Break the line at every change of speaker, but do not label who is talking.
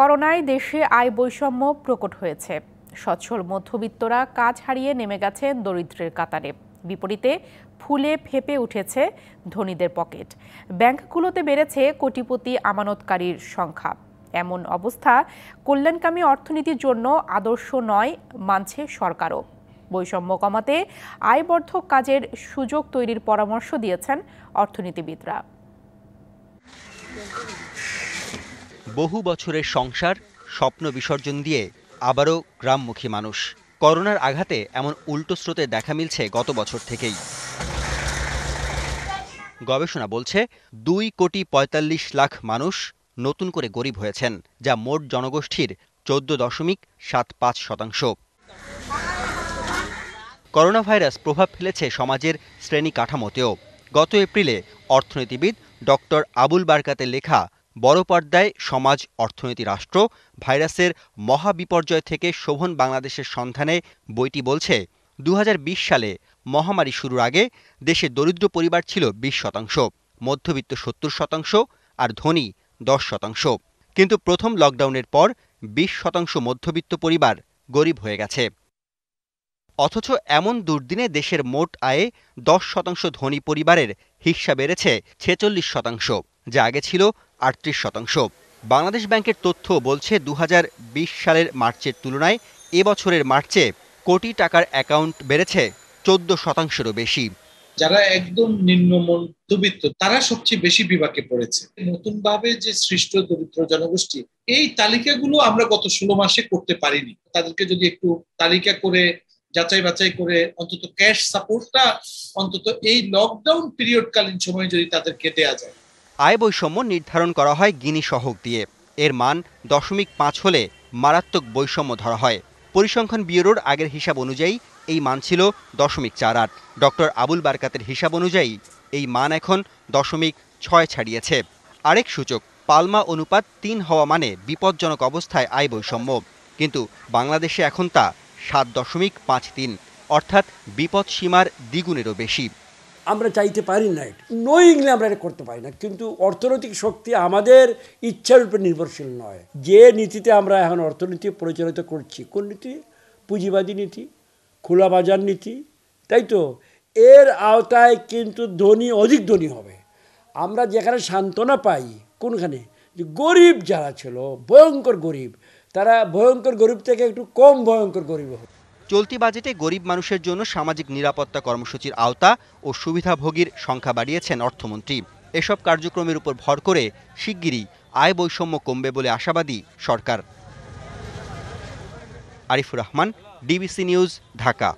করোনায় দেশে আয় বৈষম্য প্রকট হয়েছে সচ্ছল মধ্যবিত্তরা কাজ হারিয়ে নেমে গেছেন দরিদ্রের কাতারে বিপরীতে ফুলে ফেপে উঠেছে ধনীদের পকেট ব্যাংকগুলোতে বেড়েছে কোটিপতি আমানতকারীর সংখ্যা এমন অবস্থা কল্যাণকামী অর্থনীতির জন্য আদর্শ নয় মানছে সরকারও বৈষম্য কমাতে আয়বর্ধক কাজের সুযোগ তৈরির পরামর্শ দিয়েছেন অর্থনীতিবিদরা
বহু বছরের সংসার স্বপ্ন বিসর্জন দিয়ে আবারও গ্রামমুখী মানুষ করোনার আঘাতে এমন উল্টো স্রোতে দেখা মিলছে গত বছর থেকেই গবেষণা বলছে দুই কোটি পঁয়তাল্লিশ লাখ মানুষ নতুন করে গরিব হয়েছেন যা মোট জনগোষ্ঠীর চোদ্দ দশমিক সাত পাঁচ শতাংশ করোনা ভাইরাস প্রভাব ফেলেছে সমাজের শ্রেণী কাঠামোতেও গত এপ্রিলে অর্থনীতিবিদ ডক্টর আবুল বারকাতের লেখা বড় পর্দায় সমাজ অর্থনীতি রাষ্ট্র ভাইরাসের মহাবিপর্যয় থেকে শোভন বাংলাদেশের সন্ধানে বইটি বলছে দু সালে মহামারী শুরুর আগে দেশে দরিদ্র পরিবার ছিল বিশ শতাংশ মধ্যবিত্ত সত্তর শতাংশ আর ধনী দশ শতাংশ কিন্তু প্রথম লকডাউনের পর বিশ শতাংশ মধ্যবিত্ত পরিবার গরিব হয়ে গেছে অথচ এমন দুর্দিনে দেশের মোট আয়ে দশ শতাংশ ধনী পরিবারের হিস্সা বেড়েছে ছেচল্লিশ শতাংশ যা আগে ছিল আটত্রিশ শতাংশ বাংলাদেশ ব্যাংকের তথ্য বলছে দু সালের মার্চের তুলনায় এবছরের মার্চে কোটি টাকার অ্যাকাউন্ট বেড়েছে চোদ্দ শতাংশেরও বেশি যারা একদম নিম্ন মধ্যবিত্ত তারা সবচেয়ে বেশি বিভাগে পড়েছে নতুনভাবে যে সৃষ্ট দরিদ্র জনগোষ্ঠী এই তালিকাগুলো আমরা গত ষোলো মাসে করতে পারিনি তাদেরকে যদি একটু তালিকা করে
যাচাই বাছাই করে অন্তত ক্যাশ সাপোর্টটা অন্তত এই লকডাউন পিরিয়ডকালীন সময়ে যদি তাদেরকে দেওয়া যায়
আয় বৈষম্য নির্ধারণ করা হয় গিনি সহক দিয়ে এর মান দশমিক পাঁচ হলে মারাত্মক বৈষম্য ধরা হয় পরিসংখ্যান ব্যুরোর আগের হিসাব অনুযায়ী এই মান ছিল দশমিক চার আট ডক্টর আবুল বারকাতের হিসাব অনুযায়ী এই মান এখন দশমিক ছয় ছাড়িয়েছে আরেক সূচক পালমা অনুপাত তিন হওয়া মানে বিপজ্জনক অবস্থায় আয় বৈষম্য কিন্তু বাংলাদেশে এখন তা সাত দশমিক পাঁচ তিন অর্থাৎ বিপদ সীমার দ্বিগুণেরও বেশি
আমরা চাইতে পারি না এটা নোয়িংলি আমরা এটা করতে পারি না কিন্তু অর্থনৈতিক শক্তি আমাদের ইচ্ছার উপর নির্ভরশীল নয় যে নীতিতে আমরা এখন অর্থনীতি পরিচালিত করছি কোন নীতি পুঁজিবাদী নীতি খোলা বাজার নীতি তাই তো এর আওতায় কিন্তু ধনী অধিক ধনী হবে আমরা যেখানে সান্ত্বনা পাই কোনখানে যে গরিব যারা ছিল ভয়ঙ্কর গরিব তারা ভয়ঙ্কর গরিব থেকে একটু কম ভয়ঙ্কর গরিব হবে চলতি বাজেটে
গরিব মানুষের জন্য সামাজিক নিরাপত্তা কর্মসূচির আওতা ও সুবিধাভোগীর সংখ্যা বাড়িয়েছেন অর্থমন্ত্রী এসব কার্যক্রমের উপর ভর করে শিগগিরই আয় বৈষম্য কমবে বলে আশাবাদী সরকার আরিফুর রহমান ডিবিসি নিউজ ঢাকা